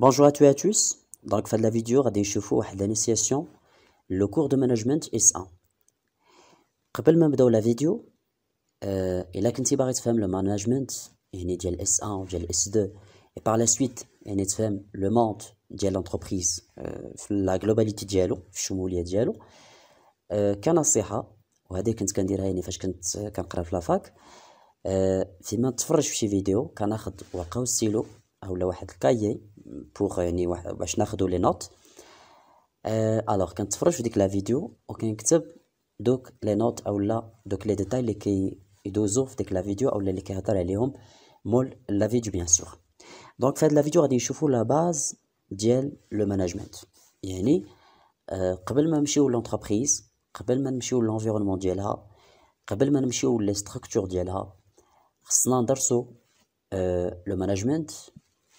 Bonjour à tous Donc, à Dans la vidéo, à des chevaux le cours de management S1. Après dans la vidéo, euh, et là, a un le management, et S1 ou S2, et par la suite, il y a le monde de l'entreprise, euh, la globalité de l'entreprise, le كنت كنديرها يعني فاش كنت كنقرا تفرج فيديو هولا واحد الكايي بوغ يعني باش ناخدو لي نوت الوغ كنتفرج في ديك لا فيديو وكنكتب دوك لي نوت اولا دوك لي ديتاي اللي كيدوزو في ديك لا فيديو اولا اللي كيهضر عليهم مول لا فيديو بيان سور دونك في هاد لا فيديو غادي نشوفو لا باز ديال لو ماناجمنت يعني قبل ما نمشيو لونتربريز قبل ما نمشيو لونفيرونمون ديالها قبل ما نمشيو لي ستركتور ديالها خصنا ندرسو لو euh, ماناجمنت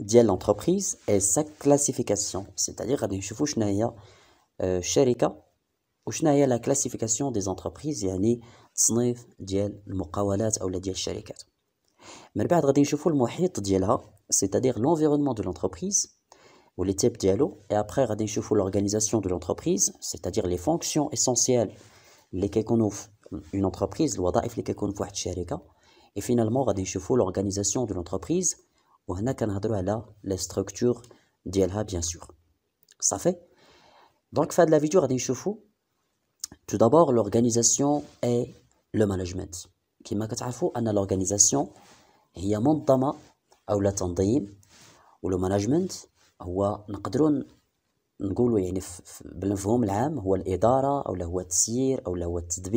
dial l'entreprise et sa classification c'est-à-dire غادي نشوفو شنو هي ou وشنو la classification des entreprises يعني تصنيف ديال المقاولات اولا ديال الشركات من بعد غادي le المحيط ديالها c'est-à-dire l'environnement de l'entreprise ou les types dialo et après غادي نشوفو l'organisation de l'entreprise c'est-à-dire les fonctions essentielles les kaykouno une entreprise les وظائف li et finalement غادي نشوفو l'organisation de l'entreprise où en a Canada dans les structures bien sûr ça fait donc faire de la vidéo à des choses tout d'abord l'organisation et le management qui ma qu'est-ce à l'organisation il y a mon dama ou l'attendri le management ou on peut dire on peut dire dans le sens général c'est l'administration ou le gestion ou le service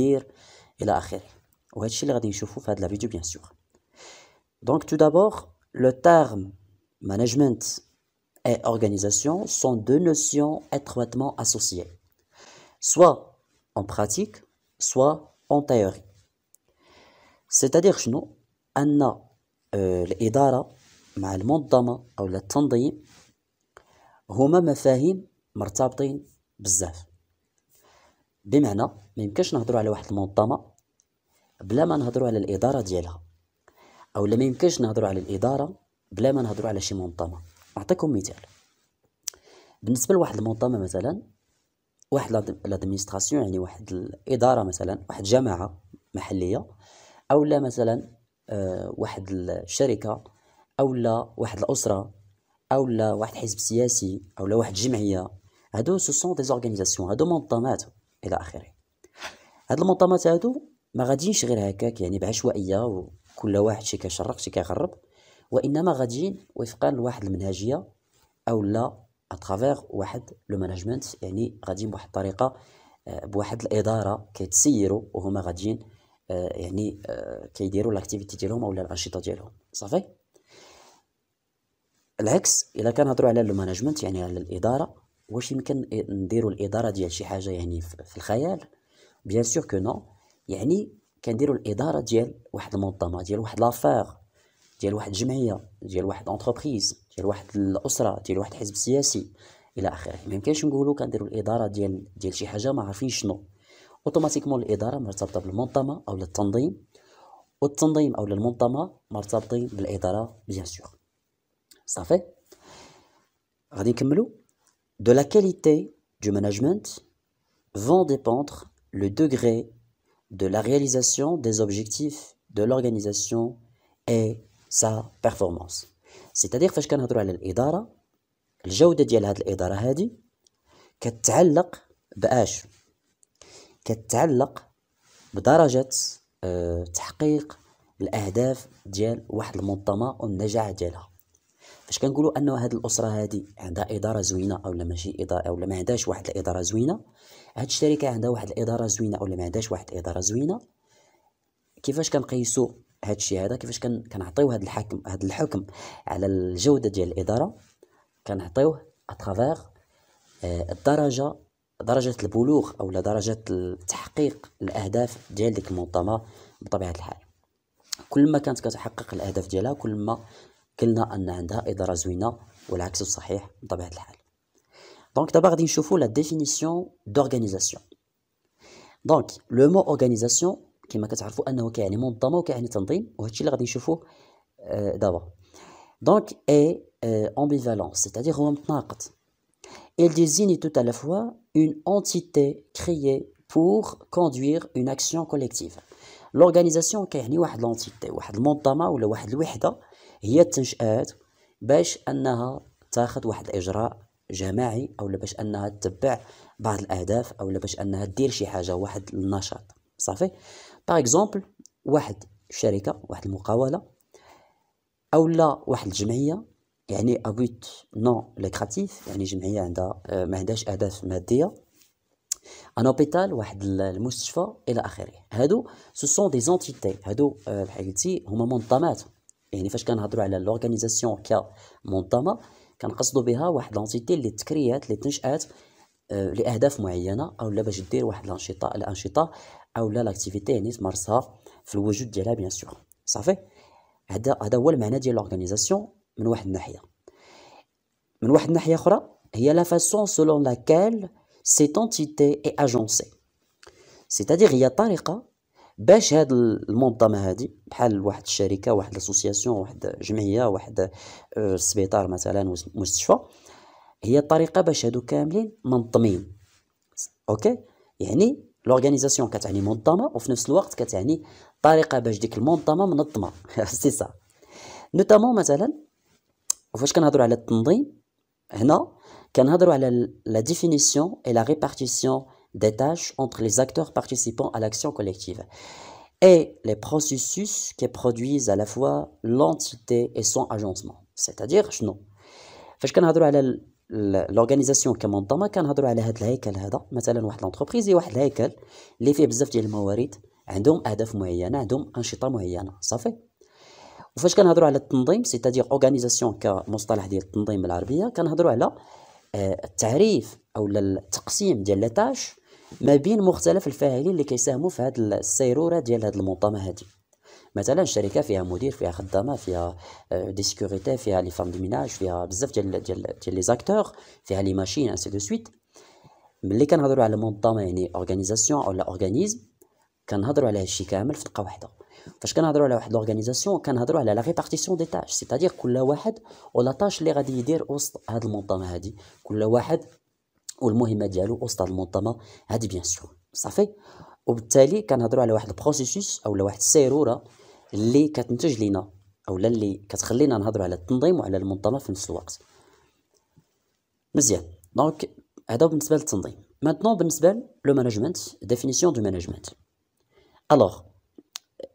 et c'est ça qu'on va voir dans la vidéo bien sûr donc tout d'abord le terme management et organisation sont deux notions étroitement associées, soit en pratique, soit en théorie. C'est-à-dire شنو أن الإدارة مع المنظمة أو التنظيم هما مفاهيم مرتبطين بزاف بمعنى ما يمكنش نهضروا على واحد المنظمة بلا ما نهضروا على الإدارة ديالها او لا يمكنش نهضروا على الاداره بلا ما نهضروا على شي منظمه نعطيكم مثال بالنسبه لواحد المنظمه مثلا واحد لادمينستراسيون يعني واحد الاداره مثلا واحد جماعه محليه او لا مثلا آه، واحد الشركه او لا واحد الاسره او لا واحد حزب سياسي او لا واحد جمعيه هادو سو سون دي زورغانيزاسيون هادو منظمات الى اخره هاد المنظمات هادو ما غاديينش غير هكاك يعني بعشوائيه كل واحد شي كيشرق شي كيغرب وانما غاديين وفقا لواحد المنهجيه او لا اترافيغ واحد لو مانجمنت يعني غاديين بواحد الطريقه آه، بواحد الاداره كيتسيروا وهما غاديين آه، يعني آه، كيديروا لاكتيفيتي ديالهم او الانشطه ديالهم صافي العكس الا كنهضروا على لو مانجمنت يعني على الاداره واش يمكن نديروا الاداره ديال شي حاجه يعني في الخيال بيان سور كو نو يعني كنديروا الاداره ديال واحد المنظمه ديال واحد لافير ديال واحد الجمعيه ديال واحد انتربريز ديال واحد الاسره ديال واحد الحزب السياسي الى اخره ما يمكنش نقولوا كنديروا الاداره ديال ديال شي حاجه ما عارفين شنو اوتوماتيكمون الاداره مرتبطه بالمنظمه او التنظيم والتنظيم او المنظمه مرتبطين بالاداره بيان سور صافي غادي نكملو دو لا كاليتي دو ماناجمنت فون ديبوندر لو degré de la réalisation des objectifs de l'organisation et sa performance c'est-à-dire فاش كنهضروا على الاداره الجوده ديال هاد الاداره هادي كتعلق باش كتعلق بدرجه آه، تحقيق الاهداف ديال واحد المنظمه والنجاعه ديالها فاش كنقولوا انه هذه الاسره هذه عندها اداره زوينه اولا ماشي اداره لا ما عندهاش واحد الاداره زوينه هاد الشركه عندها واحد الاداره زوينه ولا ما عندهاش واحد الاداره زوينه كيفاش كنقيسوا هاد الشيء هذا كيفاش كنعطيو هاد الحكم هاد الحكم على الجوده ديال الاداره كنعطيوه آه، اترافير الدرجه درجه البلوغ او درجه تحقيق الاهداف ديال ديك المنظمه بطبيعه الحال كل ما كانت كتحقق الاهداف ديالها كل ما قلنا ان عندها اداره زوينه والعكس صحيح بطبيعه الحال Donc, d'abord, il faut la définition d'organisation. Donc, le mot organisation, qui m'a dit qu'il y a un mot d'amour, qui est un mot d'amour, d'abord. Donc, est euh, ambivalent, c'est-à-dire remontant. Il désigne tout à la fois une entité créée pour conduire une action collective. L'organisation, qui est une entité, ou un mot ou une entité, il y a une entité, باش انها تاخذ واحد الاجراء جماعي او باش انها تتبع بعض الاهداف او باش انها دير شي حاجه واحد النشاط صافي باغ اكزومبل واحد شركه واحد المقاوله او لا واحد الجمعيه يعني ابوت نو لكراتيف يعني جمعيه عندها آه، ما عندهاش اهداف ماديه ان اوبيتال واحد المستشفى الى اخره هادو سو سون دي زونتيتي هادو آه، بحال قلتي هما منظمات يعني فاش كنهضروا على لورغانيزاسيون كمنظمه كنقصدوا بها واحد لونتيتي اللي تكريات اللي تنشات آه، لاهداف معينه او لا باش دير واحد الانشطه الانشطه او لا لاكتيفيتي يعني تمارسها في الوجود ديالها بيان سور صافي هذا هذا هو المعنى ديال لورغانيزاسيون من واحد الناحيه من واحد الناحيه اخرى هي لا فاسون سولون لاكال سيت انتيتي اي اجونسي سيتادير هي الطريقه باش هاد المنظمه هادي بحال واحد الشركه واحد لاسوسياسيون واحد جمعيه واحد آه، سبيطار مثلا مستشفى هي الطريقه باش هادو كاملين منظمين اوكي يعني لورغانيزاسيون كتعني منظمه وفي نفس الوقت كتعني طريقه باش ديك المنظمه منظمه سي سا نوتامون مثلا فاش كنهضروا على التنظيم هنا كنهضروا على لا ديفينيسيون اي لا ريبارتيسيون des tâches entre les acteurs participant à l'action collective et les processus qui produisent à la fois l'entité et son agencement. C'est-à-dire, شنو فاش كنهضروا على لورغانيزاسيون كمنظمه كنهضروا على هذا الهيكل هذا مثلا واحد لونتربريز واحد الهيكل اللي فيه بزاف ديال الموارد عندهم اهداف معينه عندهم انشطه معينه صافي وفاش كنهضروا على التنظيم سيتادير اورغانيزاسيون كمصطلح ديال التنظيم بالعربيه كنهضروا على التعريف او التقسيم ديال لاتاش ما بين مختلف الفاعلين اللي كيساهموا في هذه السيروره ديال هذه المنظمه هذه مثلا الشركه فيها مدير فيها خدامه فيها دي آه، سيكوريتي فيها لي فام دو ميناج فيها بزاف ديال ديال ديال لي زاكتور فيها لي ماشين انسي دو سويت ملي كنهضروا على منظمه يعني اورغانيزاسيون اولا اورغانيزم كنهضروا على هادشي كامل في دقه واحده فاش كنهضروا على واحد لورغانيزاسيون كنهضروا على لا ريبارتيسيون دي تاش سيتادير كل واحد ولا تاش اللي غادي يدير وسط هاد المنظمه هادي كل واحد والمهمه ديالو وسط هذه المنظمه هذه بيان سور صافي وبالتالي كنهضروا على واحد البروسيسوس اولا واحد السيروره اللي كتنتج لينا اولا اللي كتخلينا نهضروا على التنظيم وعلى المنظمه في نفس الوقت مزيان دونك هذا بالنسبه للتنظيم ماتنون بالنسبه لو مانجمنت ديفينيسيون دو مانجمنت الوغ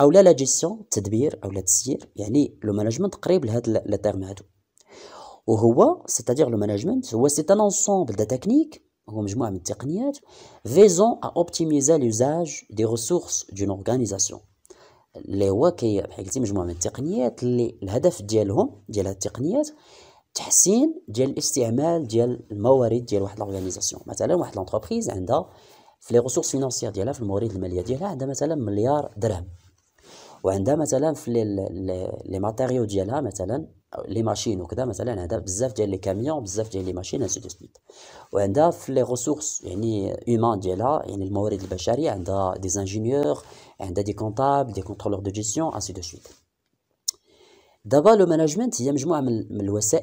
او لا لا جيستيون التدبير او لا التسيير يعني لو مانجمنت قريب لهذا لا تيرم هادو وهو سيتادير لو مانجمنت هو سي ان انسومبل دو تكنيك هو مجموعه من التقنيات فيزون ا اوبتيميزا لوزاج دي ريسورس دون اورغانيزاسيون اللي هو كي بحال قلتي مجموعه من التقنيات اللي الهدف ديالهم ديال هاد التقنيات تحسين ديال الاستعمال ديال الموارد ديال واحد لورغانيزاسيون مثلا واحد لونتربريز عندها في لي ريسورس فينانسيير ديالها في الموارد الماليه ديالها عندها مثلا مليار درهم Les matériaux, les machines, les camions, les machines, ainsi de suite. Les ressources humaines, les ingénieurs, les comptables, les contrôleurs de gestion, ainsi de suite. D'abord, le management, il y a un peu de choses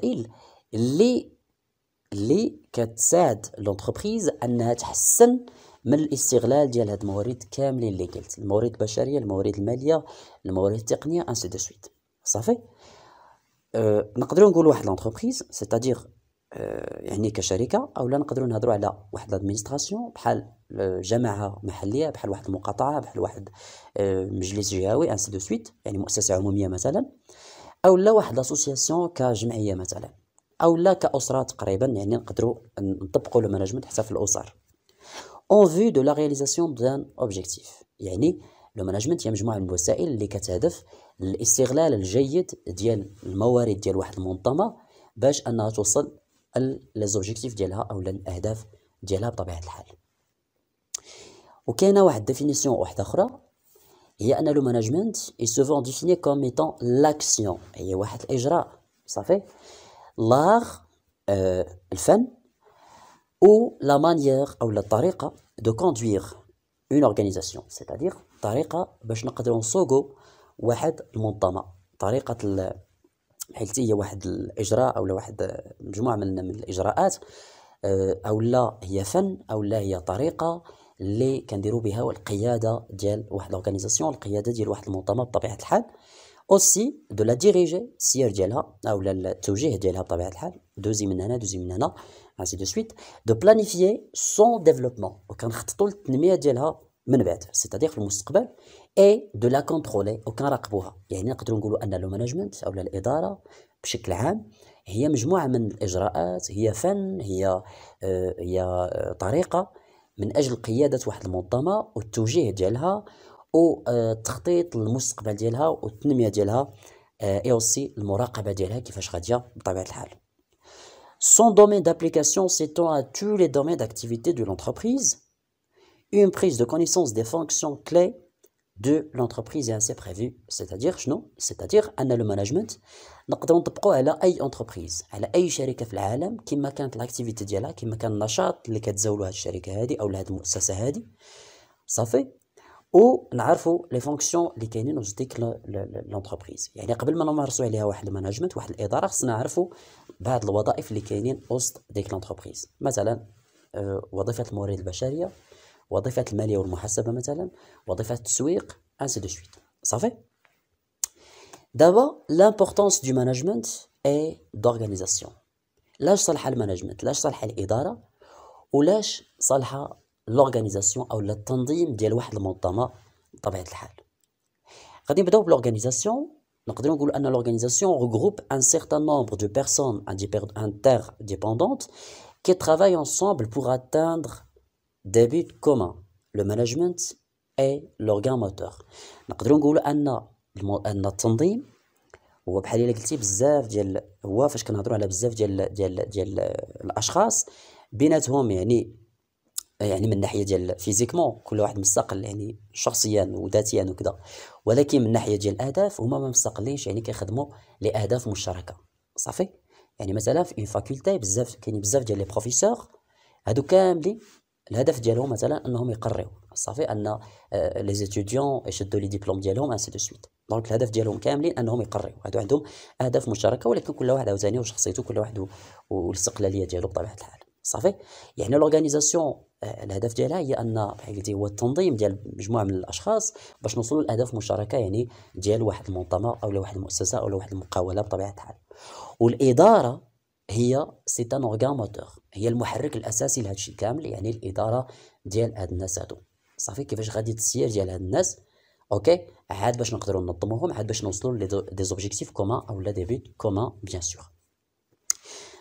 qui sont l'entreprise entreprises qui من الاستغلال ديال هاد الموارد كاملين اللي قلت الموارد البشريه الموارد الماليه الموارد التقنيه انسي دو سويت صافي أه نقدروا نقولوا واحد لونتربريز سيتادير أه يعني كشركه اولا نقدروا نهضروا على واحد لادمينستراسيون بحال أه، جماعه محليه بحال واحد المقاطعه بحال واحد أه، مجلس جهوي انسي دو سويت يعني مؤسسه عموميه مثلا او لا واحد لاسوسياسيون كجمعيه مثلا او لا كاسره تقريبا يعني نقدروا نطبقوا المانجمنت حتى في الاسر en vue de la réalisation d'un objectif Le management يجمع الوسائل اللي كتهدف للاستغلال الجيد ديال الموارد ديال واحد المنظمه باش انها توصل ديالها ديالها بطبيعه الحال وكاينه واحد ديفينيسيون واحده اخرى هي ان لو واحد الاجراء ou la manière ou la tariqa de conduire une organisation c'est-à-dire dire tariqa باش نقدروا نسوقوا واحد المنظمة طريقة ال... حيت هي واحد الإجراء أو واحد مجموعة من, من الإجراءات آه، أو لا هي فن أو لا هي طريقة اللي كنديروا بها القيادة ديال واحد الأورغانيزاسيون القيادة ديال واحد المنظمة بطبيعة الحال اوسي دو لا ديريجي سير ديالها او التوجيه ديالها بطبيعه الحال دوزي من هنا دوزي من هنا ainsi de suite de planifier son développement وكنخططوا للتنميه ديالها من بعد c'est-à-dire في المستقبل اي دو لا كونترولي وكنراقبوها يعني نقدروا نقولوا ان لو مانجمنت او الاداره بشكل عام هي مجموعه من الاجراءات هي فن هي هي طريقه من اجل قياده واحد المنظمه والتوجيه ديالها وتخطيط المستقبل ديالها والتنميه ديالها اي المراقبه ديالها كيفاش بطبيعه الحال Son domaine d'application s'étend à tous les domaines d'activité de l'entreprise. Une prise de connaissance des fonctions clés de l'entreprise est assez prévue, c'est-à-dire non, c'est-à-dire le management نقدروا نطبقوه على اي انتربريز على اي شركه في العالم كانت ديالها كان النشاط اللي الشركه او او نعرفوا لي فونكسيون اللي كاينين ديك لونتربريز يعني قبل ما نمارسوا عليها واحد المانجمنت واحد الاداره خصنا نعرفوا بعض الوظائف اللي كاينين وسط ديك لونتربريز مثلا آه، وظيفه الموارد البشريه وظيفه الماليه والمحاسبه مثلا وظيفه التسويق انسي دو سويت صافي دابا لامبورطونس دو مانجمنت اي دورغانيزاسيون لاش صالحه المانجمنت لاش صالحه الاداره ولاش صالحه لورغانيزاسيون او التنظيم ديال واحد المنظمه بطبيعه الحال غادي نبداو بلورغانيزاسيون نقدروا نقولوا ان لورغانيزاسيون regroupe un certain nombre de personnes interdépendantes qui travaillent ensemble pour atteindre des buts communs لو management اي لورغان موتور نقدروا نقولوا ان ان التنظيم هو بحال الا قلتي بزاف ديال هو فاش كنهضروا على بزاف ديال ديال ديال الاشخاص بيناتهم يعني يعني من ناحيه ديال فيزيكمون كل واحد مستقل يعني شخصيا وذاتيا وكذا ولكن من ناحيه ديال الاهداف هما ما مستقلينش يعني كيخدموا لاهداف مشتركه صافي يعني مثلا في اون فاكولتي بزاف كاين بزاف ديال لي بروفيسور هادو كاملين الهدف ديالهم مثلا انهم يقريو صافي ان آه، لي زيتوديون يشدوا لي ديبلوم ديالهم انسي دو سويت دونك الهدف ديالهم كاملين انهم يقريو هادو عندهم اهداف مشتركه ولكن كل واحد عاوتاني وشخصيته كل واحد والاستقلاليه ديالو بطبيعه الحال صافي يعني لورغانيزاسيون الهدف ديالها هي ان بحال قلتي هو التنظيم ديال مجموعه من الاشخاص باش نوصلوا لاهداف مشتركه يعني ديال واحد المنظمه او لواحد المؤسسه او لواحد المقاوله بطبيعه الحال والاداره هي سي ان هي المحرك الاساسي لهذا الشيء كامل يعني الاداره ديال هاد الناس هادو صافي كيفاش غادي التسيير ديال هاد الناس اوكي عاد باش نقدروا ننظموهم عاد باش نوصلوا لي زوبجيكتيف كومان او لا دي بوت كومان بيان سور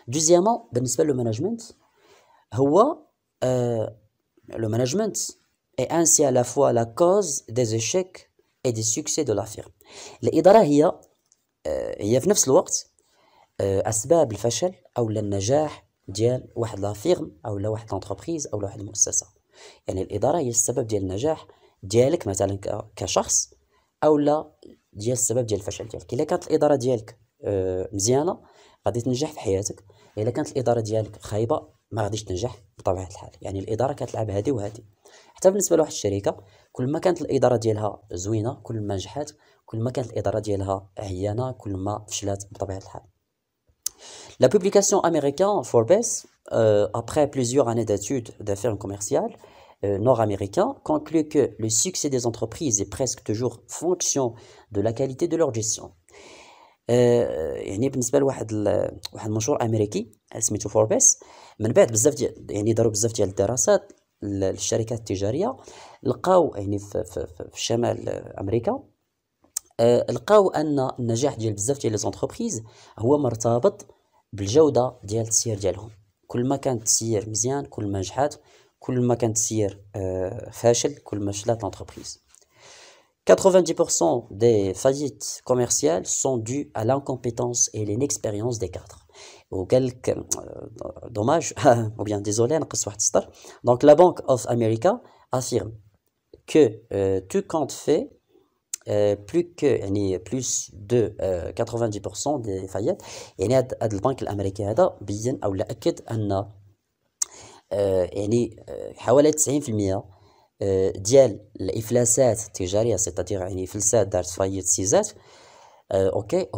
دوزيامون بالنسبه للمانجمنت هو euh, le management est ainsi à la fois la cause des échecs et des succès de euh, euh, la firme الإدارة هي هي في نفس الوقت أسباب الفشل أو النجاح ديال واحد لا فيرم أو لا واحد لونتربريز أو لا واحد المؤسسة يعني الإدارة هي السبب ديال النجاح ديالك مثلا كشخص أو لا ديال السبب ديال الفشل ديالك إلا كانت الإدارة ديالك مزيانة غادي تنجح في حياتك إلا كانت الإدارة ديالك خايبة ما غاديش تنجح بطبيعه الحال يعني الاداره كتلعب هذه وهادي حتى بالنسبه لواحد الشركه كل ما كانت الاداره ديالها زوينه كل ما نجحات كل ما كانت الاداره ديالها عيانه كل ما فشلات بطبيعه الحال La publication américaine Forbes, euh, après plusieurs années d'études d'affaires commerciales nord américain conclut que le succès des entreprises est presque toujours fonction de la qualité de leur gestion. Euh, يعني بالنسبه لواحد واحد المنشور امريكي سميتو Forbes, من بعد بزاف ديال يعني داروا بزاف ديال الدراسات للشركات التجاريه لقاو يعني في, في, في شمال امريكا لقاو ان النجاح ديال بزاف ديال لي زونتربريز هو مرتبط بالجوده ديال التسيير ديالهم كل ما كان التسيير مزيان كل ما نجحات كل ما كان التسيير فاشل كل ما شلات لونتربريز 90% des faillites commerciales sont dues à l'incompétence et l'inexpérience des cadres. Ou quelque euh, dommage, ou bien désolé, Donc la Banque of America affirme que euh, tout compte fait euh, plus de 90% des faillites. Et la Banque américaine a bien qu'elle a dit qu'elle a a cest à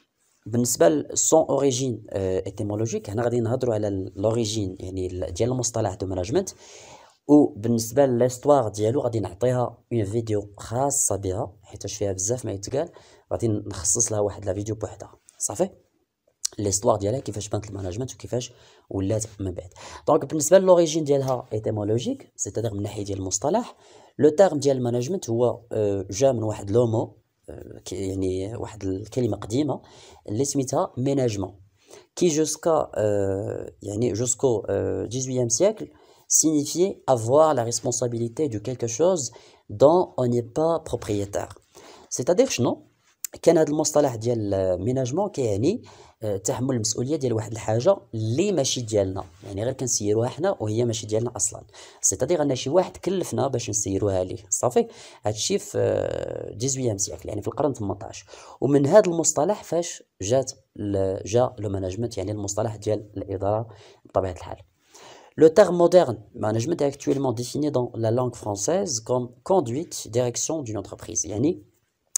بالنسبه للسون اوريجين ايتيمولوجيك هنا غادي نهضروا على الاوريجين يعني ديال المصطلح دو ماناجمنت وبالنسبه للاستوار ديالو غادي نعطيها اون فيديو خاصه بها حيت فيها بزاف ما يتقال غادي نخصص لها واحد لا فيديو بوحدها صافي ليستوار ديالها كيفاش بانت الماناجمنت وكيفاش ولات من بعد دونك بالنسبه للوريجين ديالها ايتيمولوجيك سيتادير من ناحيه ديال المصطلح لو تيرم ديال الماناجمنت هو euh, جا من واحد لومو يعني واحد الكلمه قديمه اللي سميتها qui jusqu'à euh, jusqu'au euh, siècle signifiait avoir la responsabilité de quelque chose dont on n'est pas propriétaire. C'est-à-dire que non, كان هذا المصطلح ديال ميناجمون كيعني آه، تحمل المسؤوليه ديال واحد الحاجه اللي ماشي ديالنا يعني غير كنسيروها حنا وهي ماشي ديالنا اصلا سيتادير ان شي واحد كلفنا باش نسيروها ليه صافي هادشي في 18 آه، سيكل يعني في القرن 18 ومن هذا المصطلح فاش جات جا لو ماناجمنت يعني المصطلح ديال الاداره بطبيعه الحال Le terme moderne management est actuellement défini dans la langue française comme conduite, direction d'une entreprise. يعني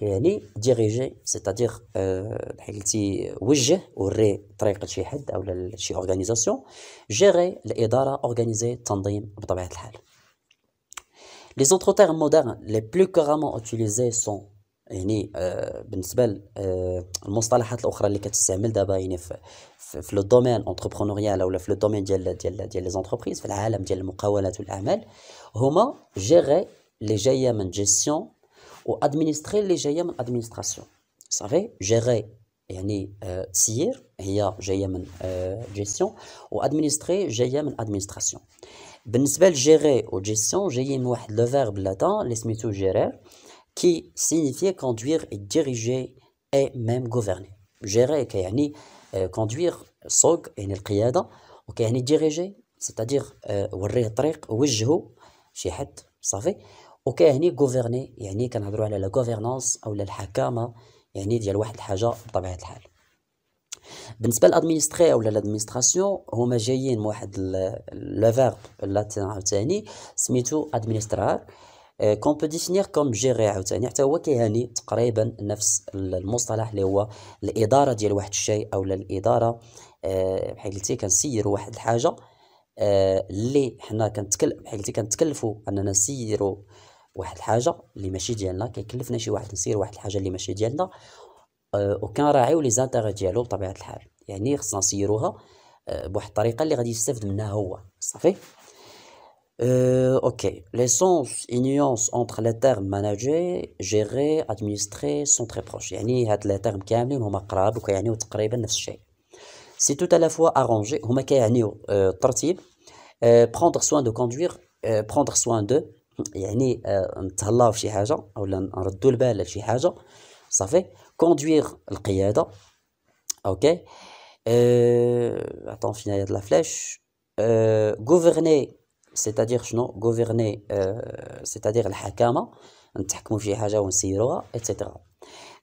يعني ديريجي سيتادير حيلتي وجه وري طريقه شي حد او شي اورغانيزاسيون جيري الاداره اورغانيزي التنظيم بطبيعه الحال لي زونتر تيرم مودرن لي بلو كورامون اوتيليزي سون يعني آه، بالنسبه للمصطلحات آه، الاخرى اللي كتستعمل دابا يعني في في لو دومين اونتربرونوريال ولا في لو دومين ديال ديال ديال لي زونتربريز في العالم ديال المقاولات والاعمال هما جيري اللي جايه من جيستيون ou administrer les administration. Vous savez, gérer, yani euh, sir, il y euh, gestion, ou administrer administration. Benisbel gérer ou gestion, le verbe latin, l'esmitu gérer, qui signifie conduire et diriger et même gouverner. Gérer, yani euh, conduire, sog, conduire, diriger, c'est-à-dire, vous savez, وكيهني غوفيرني يعني كنهضروا على لا غوفيرنونس او الحكامه يعني ديال واحد الحاجه بطبيعه الحال بالنسبه للادمينستري ولا لادمينستراسيون هما جايين من واحد لو فيرب اللاتين عاوتاني سميتو ادمينسترار كون بو ديفينير كوم جيري عاوتاني حتى هو كيهاني تقريبا نفس المصطلح اللي هو الاداره ديال واحد الشيء او الاداره آه، بحال قلتي كنسير واحد الحاجه اللي آه، حنا كنتكلف بحال قلتي كنتكلفوا اننا نسيروا واحد الحاجه اللي ماشي ديالنا كيكلفنا شي واحد نسير واحد الحاجه اللي ماشي ديالنا أه وكنراعيو لي زانتيغ ديالو بطبيعه الحال يعني خصنا نسيروها أه بواحد الطريقه اللي غادي يستافد منها هو صافي Euh, آه، ok, les sens et nuances entre les termes manager, gérer, administrer sont très proches. Yani, يعني les termes qui sont هما قراب وكيعنيو تقريبا نفس الشيء. سي توت ا لا فوا ارانجي هما كيعنيو الترتيب آه، آه، prendre soin de conduire prendre soin de يعني نتهلاو في شي حاجه اولا نردو البال لشي حاجه صافي كوندوير القياده اوكي أه... attends finir il y a de la flèche gouverner c'est-à-dire شنو gouverner c'est-à-dire le الحكامه نتحكموا في شي حاجه ونسيروها etc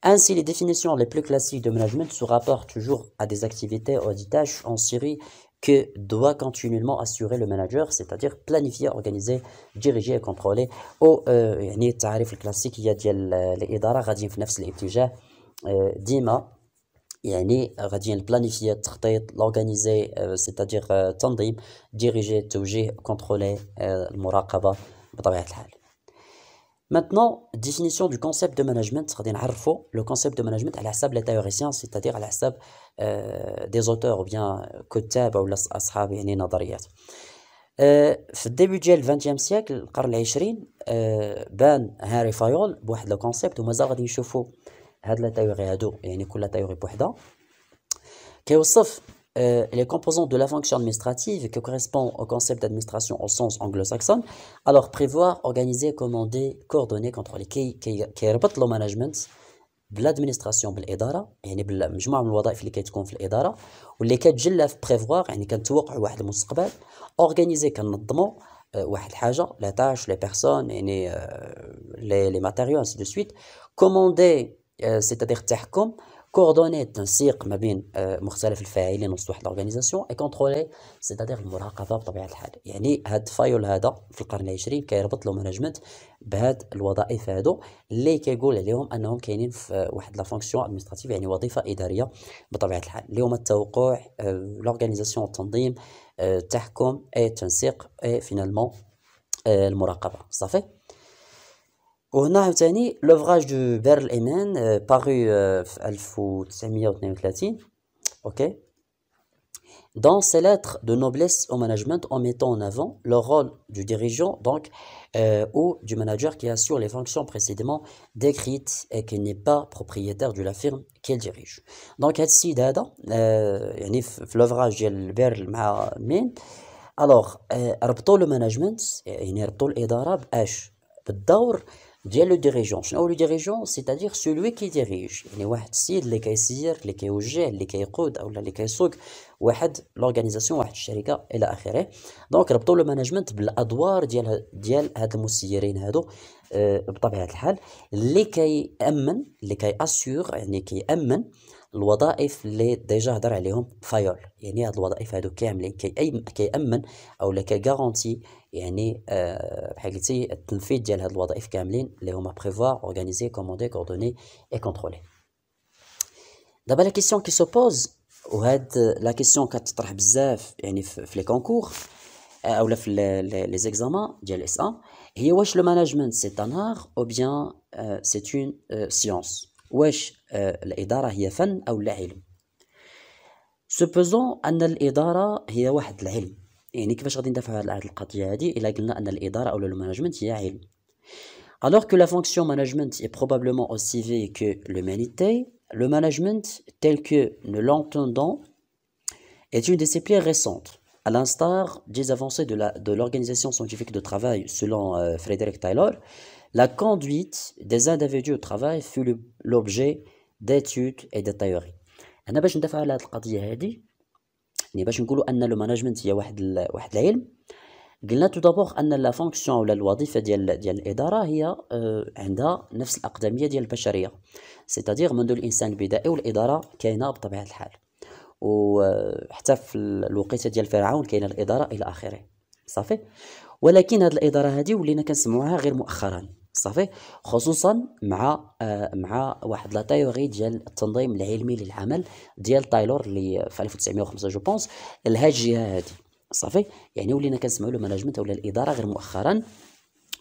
Ainsi, les définitions les plus classiques de management se rapportent toujours à des activités ou à des tâches en Syrie, que doit continuellement assurer le manager, c'est-à-dire planifier, organiser, diriger et contrôler. Ou, يعني التعريف الكلاسيكية ديال الإدارة غاديين في نفس الاتجاه ديما يعني غاديين بلانيفيي التخطيط لورغانيزي سيتادير تنظيم ديريجي التوجيه كونترولي المراقبه بطبيعه الحال Maintenant, définition du concept de management, le concept de management à la des théoriciens, c'est-à-dire à la sable euh, des auteurs ou bien euh, kuttab ou l'ashab et في ديال 20 سيكل القرن العشرين بان هاري فايول بواحد لو كونسيبت ومازال غادي هاد هادو يعني كل euh, les composants de la fonction administrative qui correspond au concept d'administration au sens anglo-saxon, alors prévoir, organiser, commander, coordonner, contrôler, qui, qui, le management de l'administration de et le dans les quatre prévoir, et les un organiser, euh, les les personnes, et euh, les, les matériaux, ainsi de suite, commander, c'est-à-dire, coordonner التنسيق ما بين مختلف الفاعلين وسط واحد لورغانيزاسيون اي كونترولي سيتادير المراقبه بطبيعه الحال يعني هاد فايول هذا في القرن العشرين كيربط له مانجمنت بهاد الوظائف هادو اللي كيقول عليهم انهم كاينين في واحد لا فونكسيون ادمنستراتيف يعني وظيفه اداريه بطبيعه الحال اللي هما التوقع لورغانيزاسيون آه، التنظيم آه، التحكم اي التنسيق اي آه، فينالمون المراقبه صافي وهنا عاوتاني لوفراج دو Berl الايمان euh, paru في euh, 1932 Dans ses lettres de noblesse au management, en mettant en avant le rôle du dirigeant donc, euh, ou du manager qui assure les fonctions précédemment décrites et qui n'est pas propriétaire de la firme qu'il dirige. Donc, ici, dans l'ouvrage de Berl Mahamin, alors, a le management, il y a le ديال لو ديريجون شنو هو لو ديريجون سيتادير سولوي كي ديريج يعني واحد السيد اللي كيسير اللي كيوجه اللي كيقود اولا اللي كيسوق واحد لورغانيزاسيون واحد الشركه الى اخره دونك ربطوا لو مانجمنت بالادوار ديال ديال هاد المسيرين هادو أه بطبيعه الحال اللي كيامن اللي كياسور يعني كيامن الوظائف اللي ديجا هضر عليهم فايول يعني هاد الوظائف هادو كاملين كيامن او لا كيغارونتي signifie de la douceur de Camlin, les hommes prévoir, organiser, commander, coordonner et contrôler. D'abord la question qui se pose ou la question qu'on se pose, signifie dans les concours ou dans les examens, c'est ça. Est-ce que le management c'est un art ou bien c'est une science? Est-ce que l'administration est un ou l'élève? Supposons que l'administration est un alors que la fonction management est probablement aussi vieille que l'humanité le management tel que nous l'entendons est une discipline récente à l'instar des avancées de l'organisation scientifique de travail selon euh, Frédéric Frederick Taylor la conduite des individus au travail fut l'objet d'études et de théories. يعني باش نقولوا ان لو مانجمنت هي واحد واحد العلم قلنا تو دابور ان لا فونكسيون ولا الوظيفه ديال ديال الاداره هي آه، عندها نفس الاقدميه ديال البشريه سيتادير منذ الانسان البدائي والاداره كاينه بطبيعه الحال وحتى آه، في الوقيته ديال فرعون كاينه الاداره الى اخره صافي ولكن هاد الاداره هادي ولينا كنسمعوها غير مؤخرا صافي خصوصا مع آه مع واحد لا تيوري ديال التنظيم العلمي للعمل ديال تايلور اللي في 1905 جو بونس لها الجهه هذه صافي يعني ولينا كنسمعوا له مانجمنت ولا الاداره غير مؤخرا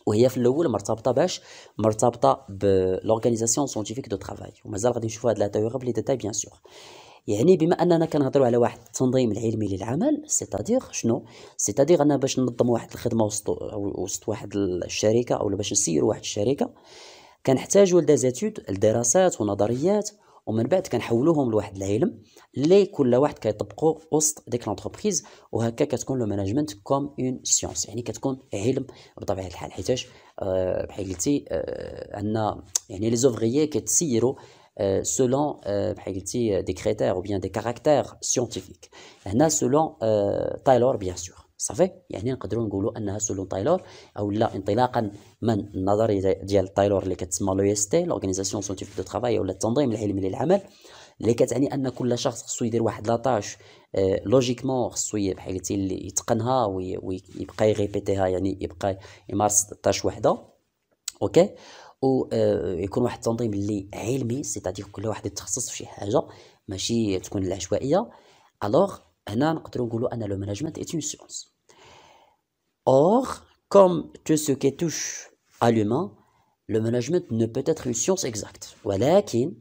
وهي في الاول مرتبطه باش مرتبطه بلورغانيزاسيون سونتيفيك دو ترافاي ومازال غادي نشوفوا هاد لا تيوري بلي ديتاي بيان سور يعني بما اننا كنهضروا على واحد التنظيم العلمي للعمل سيتادير شنو سيتادير انا باش ننظم واحد الخدمه وسط وسط واحد الشركه او باش نسير واحد الشركه كنحتاجوا لدازاتود لدراسات ونظريات ومن بعد كنحولوهم لواحد العلم اللي كل واحد كيطبقو وسط ديك لونتربريز وهكا كتكون لو مانجمنت كوم اون سيونس يعني كتكون علم بطبيعه الحال حيتاش آه، بحال قلتي آه، ان يعني لي زوفغيي كتسيروا Euh, selon euh, euh, des critères ou bien des caractères scientifiques هنا selon تايلور bien sûr صافي يعني نقدروا نقولوا انها سولون تايلور او لا انطلاقا من النظريه ديال تايلور اللي كتسمى لو اس تي لورغانيزاسيون سونتيف دو ترافاي ولا التنظيم العلمي للعمل اللي كتعني ان كل شخص خصو يدير واحد لاطاش لوجيكمون خصو بحال قلتي اللي يتقنها ويبقى يغيبيتيها يعني يبقى يمارس طاش وحده اوكي ويكون آه، واحد التنظيم اللي علمي سيتادير كل واحد يتخصص في شي حاجه ماشي تكون العشوائيه الوغ هنا نقدروا نقولوا ان لو مانجمنت اي اون سيونس اور كوم تو سو كي توش ا لومان لو مانجمنت نو بوت اتر اون سيونس اكزاكت ولكن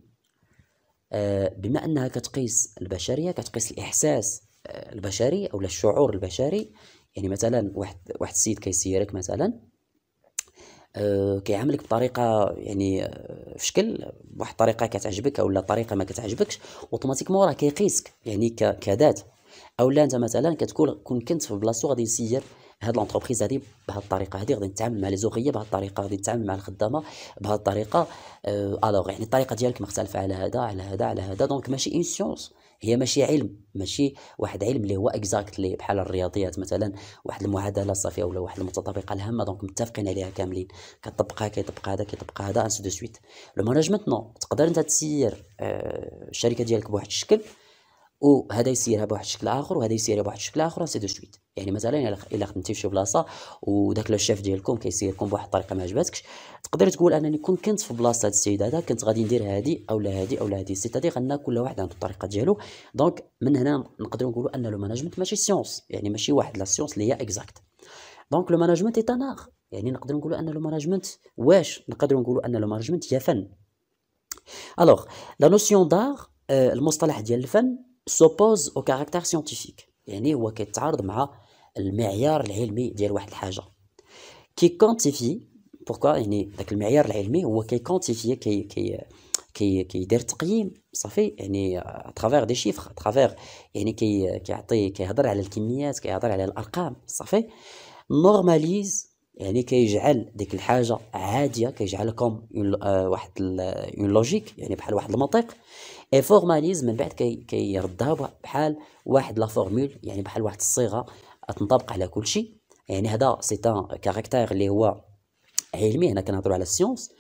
بما انها كتقيس البشريه كتقيس الاحساس آه، البشري او الشعور البشري يعني مثلا واحد واحد السيد كيسيرك مثلا آه، كيعاملك بطريقه يعني آه، في شكل بواحد الطريقه كتعجبك اولا طريقه ما كتعجبكش اوتوماتيكمون راه كيقيسك يعني كذات اولا انت مثلا كتكون كون كنت في بلاصتو غادي نسير هاد لونتربريز هادي بهاد الطريقه هادي غادي نتعامل مع لي زوغيه بهاد الطريقه غادي نتعامل مع الخدامه بهاد الطريقه الوغ آه، يعني الطريقه ديالك مختلفه على هذا على هذا على هذا دونك ماشي اون سيونس هي ماشي علم ماشي واحد علم اللي هو اكزاكتلي بحال الرياضيات مثلا واحد المعادله صافي ولا واحد المتطابقه الهامه دونك متفقين عليها كاملين كطبقها كيطبق هذا كيطبق هذا انس دو سويت لو مانجمنت نو تقدر انت تسير آه، الشركه ديالك بواحد الشكل وهذا يسيرها بواحد الشكل اخر وهذا يسيرها بواحد الشكل اخر سي دو سويت يعني مثلا الا خدمتي في شي بلاصه وداك لو شيف ديالكم كيسيركم بواحد الطريقه ما عجباتكش تقدر تقول انني كون كنت في بلاصه هاد السيد هذا كنت غادي ندير هادي او لا هادي او لا هادي تادي ان كل واحد عنده الطريقه ديالو دونك من هنا نقدروا نقولوا ان لو ماناجمنت ماشي سيونس يعني ماشي واحد لا سيونس اللي هي اكزاكت دونك لو ماناجمنت اي تناغ يعني نقدروا نقولوا ان لو ماناجمنت واش نقدروا نقولوا ان لو ماناجمنت هي فن الوغ لا نوسيون دار المصطلح ديال الفن سوبوز او كاركتر سيانتيفيك يعني هو كيتعارض مع المعيار العلمي ديال واحد الحاجه كي كونتيفي بوركوا يعني داك المعيار العلمي هو كي كونتيفي كي كي كي كيدير تقييم صافي يعني اترافير دي شيفر اترافير يعني كي كيعطي كيهضر على الكميات كيهضر على الارقام صافي نورماليز يعني كيجعل ديك الحاجه عاديه كيجعلكم واحد اون لوجيك يعني بحال واحد المنطق اي فورماليز من بعد كيردها كي بحال واحد لا فورمول يعني بحال واحد الصيغه تنطبق على كل شيء يعني هذا سي ان كاركتير اللي هو علمي هنا كنهضروا على السيونس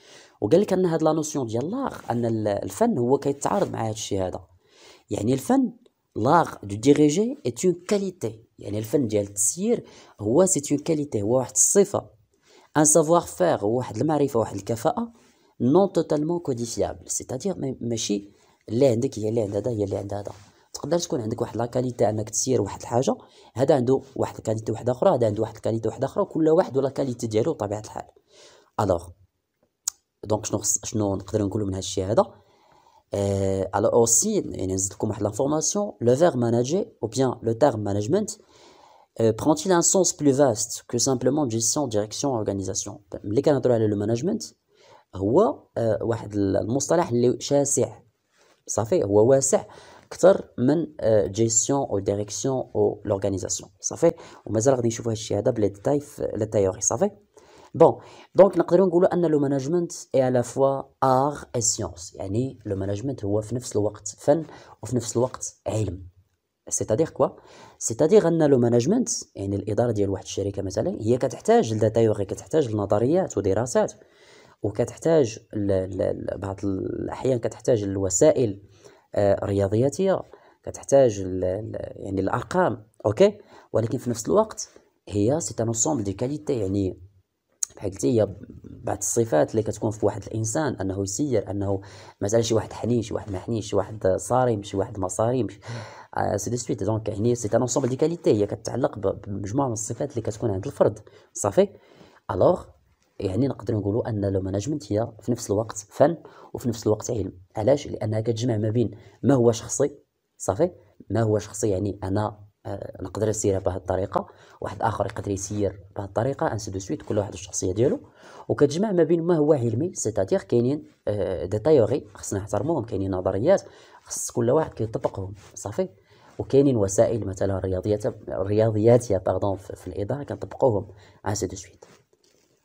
وقال لك ان هاد لا نوسيون ديال لاغ ان الفن هو كيتعارض مع هاد الشيء هذا يعني الفن لاغ دو ديريجي ايت اون كاليتي يعني الفن ديال التسيير هو سي اون كاليتي هو واحد الصفه ان سافوار فير هو واحد المعرفه واحد الكفاءه نون توتالمون كوديفيابل سيتادير ماشي اللي عندك هي اللي عند هذا هي اللي عند هذا تقدر تكون عندك واحد لاكاليتي انك تسير واحد الحاجه هذا عنده واحد الكاليتي واحده اخرى هذا عنده واحد الكاليتي واحده اخرى كل واحد ولا كاليتي ديالو بطبيعه الحال الوغ دونك شنو شنو نقدر نقولوا من هادشي هذا اوسي Euh, alors aussi, l'information, le verbe manager ou bien le terme management euh, prend-il un sens plus vaste que simplement gestion, direction, organisation لو management, هو واحد المصطلح اللي شاسع صافي هو واسع اكثر من جيستيون او ديريكسيون او لورغانيزاسيون صافي ومازال غادي نشوفوا هادشي هذا بلي ديتاي في لا تيوري صافي بون دونك نقدروا نقولوا ان لو ماناجمنت اي على فوا ار اي سيونس يعني لو ماناجمنت هو في نفس الوقت فن وفي نفس الوقت علم سيتادير كوا سيتادير ان لو ماناجمنت يعني الاداره ديال واحد الشركه مثلا هي كتحتاج تيوري كتحتاج لنظريات ودراسات وكتحتاج بعض الاحيان كتحتاج الوسائل آه، رياضياتيه كتحتاج يعني الارقام اوكي ولكن في نفس الوقت هي سي ان انسومبل دي كاليتي يعني بحال هي بعض الصفات اللي كتكون في واحد الانسان انه يسير انه مثلا شي واحد حنين شي واحد ما حنينش شي واحد صارم شي واحد ما صارمش سي دي سويت دونك هنا سي ان انسومبل دي كاليتي هي كتعلق بمجموعه من الصفات اللي كتكون عند الفرد صافي الوغ يعني نقدر نقولوا ان لو مانجمنت هي في نفس الوقت فن وفي نفس الوقت علم علاش لانها كتجمع ما بين ما هو شخصي صافي ما هو شخصي يعني انا آه، نقدر نسيرها بهذه الطريقه واحد اخر يقدر يسير بهذه الطريقه انسي دو سويت كل واحد الشخصيه ديالو وكتجمع ما بين ما هو علمي سيتادير كاينين دي آه، تيوري خصنا نحترموهم كاينين نظريات خص كل واحد كيطبقهم صافي وكاينين وسائل مثلا الرياضيات الرياضيات باردون في الاداره كنطبقوهم انسي دو سويت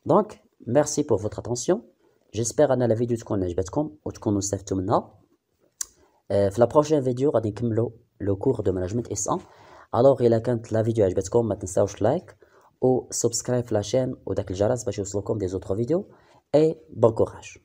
Donc, merci pour votre attention. J'espère que la vidéo vous a plu et que vous avez aimé. Dans la prochaine vidéo, on va le, le cours de management S1. Alors, il avez aimé la vidéo vous a plu, n'oubliez pas de liker ou abonner à la chaîne ou d'activer le jarras pour recevoir des autres vidéos et bon courage.